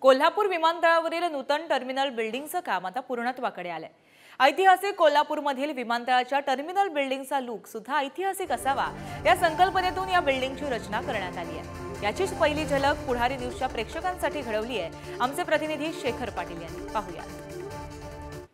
कोल्हापूर विमानतळावरील नूतन टर्मिनल बिल्डिंगचं काम आता पूर्णत्वाकडे आलंय ऐतिहासिक कोल्हापूरमधील विमानतळाच्या टर्मिनल बिल्डिंगचा लुक सुद्धा ऐतिहासिक असावा या संकल्पनेतून या बिल्डिंगची रचना करण्यात आली आहे याचीच पहिली झलक पुढारी न्यूजच्या प्रेक्षकांसाठी घडवली आहे आमचे प्रतिनिधी शेखर पाटील यांनी पाहूया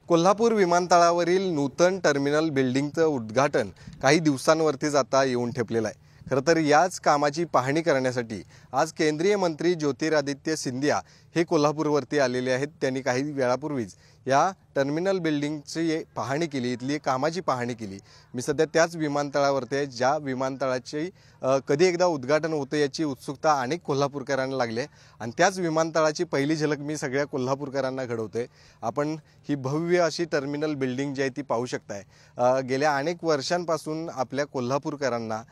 कोल्हापूर विमानतळावरील नूतन टर्मिनल बिल्डिंगचं उद्घाटन काही दिवसांवरतीच आता येऊन ठेपलेलं आहे खरं तर याच कामाची पाहणी करण्यासाठी आज केंद्रीय मंत्री ज्योतिरादित्य सिंधिया हे कोल्हापूरवरती आलेले आहेत त्यांनी काही वेळापूर्वीच या टर्मिनल बिल्डिंगची पाहणी केली इथली कामाची पाहणी केली मी सध्या त्याच विमानतळावरती आहे ज्या विमानतळाची कधी एकदा उद्घाटन होतं याची उत्सुकता अनेक कोल्हापूरकरांना लागली आहे आणि त्याच विमानतळाची पहिली झलक मी सगळ्या कोल्हापूरकरांना घडवते आपण ही भव्य अशी टर्मिनल बिल्डिंग जी आहे ती पाहू शकताय गेल्या अनेक वर्षांपासून आपल्या कोल्हापूरकरांना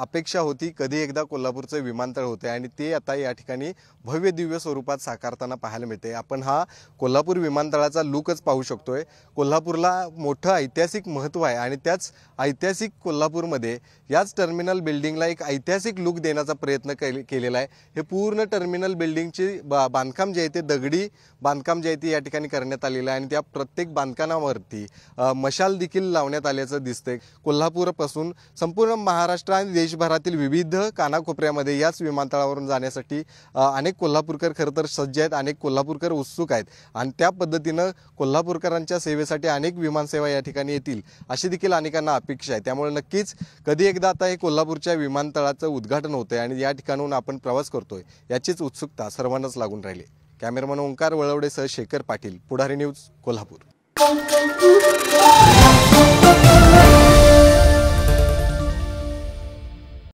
अपेक्षा होती कधी एकदा कोल्हापूरचं विमानतळ होते आणि ते आता या ठिकाणी भव्य दिव्य स्वरूपात साकारताना पाहायला मिळते आपण हा कोल्हापूर विमानतळाचा लूकच पाहू पाहू शकतोय कोल्हापूरला मोठं ऐतिहासिक महत्त्व आहे आणि त्याच ऐतिहासिक कोल्हापूरमध्ये याच टर्मिनल बिल्डिंगला एक ऐतिहासिक लुक देण्याचा प्रयत्न केलेला आहे हे पूर्ण टर्मिनल बिल्डिंगची बा बांधकाम जे आहे ते दगडी बांधकाम जे आहे ते या ठिकाणी करण्यात आलेलं आहे आणि त्या प्रत्येक बांधकामावरती मशाल देखील लावण्यात आल्याचं दिसतंय कोल्हापूरपासून संपूर्ण महाराष्ट्र आणि देशभरातील विविध कानाकोपऱ्यामध्ये याच विमानतळावरून जाण्यासाठी अनेक कोल्हापूरकर खरं तर सज्ज आहेत अनेक कोल्हापूरकर उत्सुक आहेत आणि त्या पद्धतीनं कोल्हापूर कोल्हापूरकरांच्या सेवेसाठी अनेक विमानसेवा या ठिकाणी येतील अशी देखील अनेकांना अपेक्षा आहे त्यामुळे नक्कीच कधी एकदा आता हे कोल्हापूरच्या विमानतळाचं उद्घाटन होतंय आणि या ठिकाणून आपण प्रवास करतोय याचीच उत्सुकता सर्वांनाच लागून राहिली कॅमेरामन ओंकार वळवडे सह शेखर पाटील पुढारी न्यूज कोल्हापूर